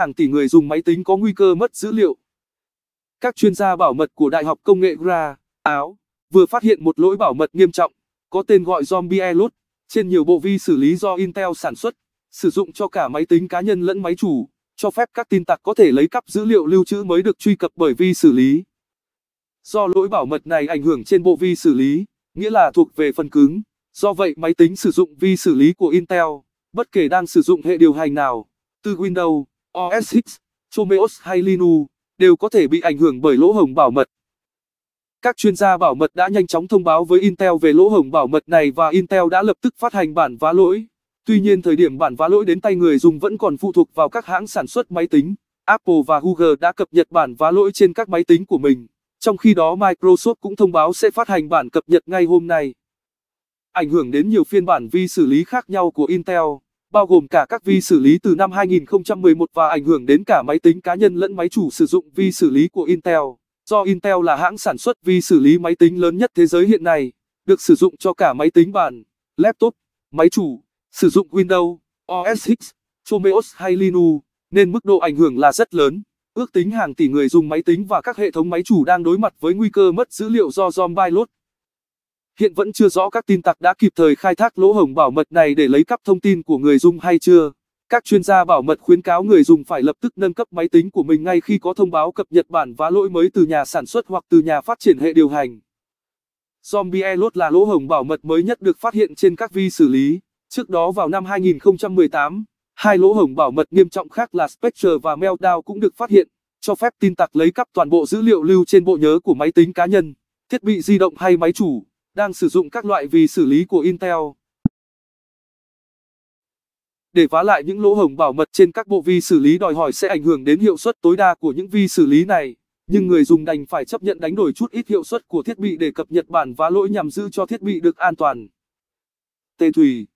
hàng tỷ người dùng máy tính có nguy cơ mất dữ liệu. Các chuyên gia bảo mật của Đại học Công nghệ Gra, Áo, vừa phát hiện một lỗi bảo mật nghiêm trọng, có tên gọi Zombie Elot, trên nhiều bộ vi xử lý do Intel sản xuất, sử dụng cho cả máy tính cá nhân lẫn máy chủ, cho phép các tin tặc có thể lấy cắp dữ liệu lưu trữ mới được truy cập bởi vi xử lý. Do lỗi bảo mật này ảnh hưởng trên bộ vi xử lý, nghĩa là thuộc về phần cứng, do vậy máy tính sử dụng vi xử lý của Intel, bất kể đang sử dụng hệ điều hành nào, từ Windows OS X, Chomeos hay Linux đều có thể bị ảnh hưởng bởi lỗ hổng bảo mật. Các chuyên gia bảo mật đã nhanh chóng thông báo với Intel về lỗ hổng bảo mật này và Intel đã lập tức phát hành bản vá lỗi. Tuy nhiên thời điểm bản vá lỗi đến tay người dùng vẫn còn phụ thuộc vào các hãng sản xuất máy tính. Apple và Google đã cập nhật bản vá lỗi trên các máy tính của mình. Trong khi đó Microsoft cũng thông báo sẽ phát hành bản cập nhật ngay hôm nay. Ảnh hưởng đến nhiều phiên bản vi xử lý khác nhau của Intel bao gồm cả các vi xử lý từ năm 2011 và ảnh hưởng đến cả máy tính cá nhân lẫn máy chủ sử dụng vi xử lý của Intel. Do Intel là hãng sản xuất vi xử lý máy tính lớn nhất thế giới hiện nay, được sử dụng cho cả máy tính bàn, laptop, máy chủ, sử dụng Windows, OS X, Chromeos hay Linux, nên mức độ ảnh hưởng là rất lớn. Ước tính hàng tỷ người dùng máy tính và các hệ thống máy chủ đang đối mặt với nguy cơ mất dữ liệu do zombie load. Hiện vẫn chưa rõ các tin tặc đã kịp thời khai thác lỗ hổng bảo mật này để lấy cắp thông tin của người dùng hay chưa. Các chuyên gia bảo mật khuyến cáo người dùng phải lập tức nâng cấp máy tính của mình ngay khi có thông báo cập nhật bản vá lỗi mới từ nhà sản xuất hoặc từ nhà phát triển hệ điều hành. Zombie Elot là lỗ hổng bảo mật mới nhất được phát hiện trên các vi xử lý. Trước đó vào năm 2018, hai lỗ hổng bảo mật nghiêm trọng khác là Spectre và Meltdown cũng được phát hiện, cho phép tin tặc lấy cắp toàn bộ dữ liệu lưu trên bộ nhớ của máy tính cá nhân, thiết bị di động hay máy chủ đang sử dụng các loại vi xử lý của Intel. Để vá lại những lỗ hổng bảo mật trên các bộ vi xử lý đòi hỏi sẽ ảnh hưởng đến hiệu suất tối đa của những vi xử lý này, nhưng người dùng đành phải chấp nhận đánh đổi chút ít hiệu suất của thiết bị để cập nhật bản vá lỗi nhằm giữ cho thiết bị được an toàn. Tê Thủy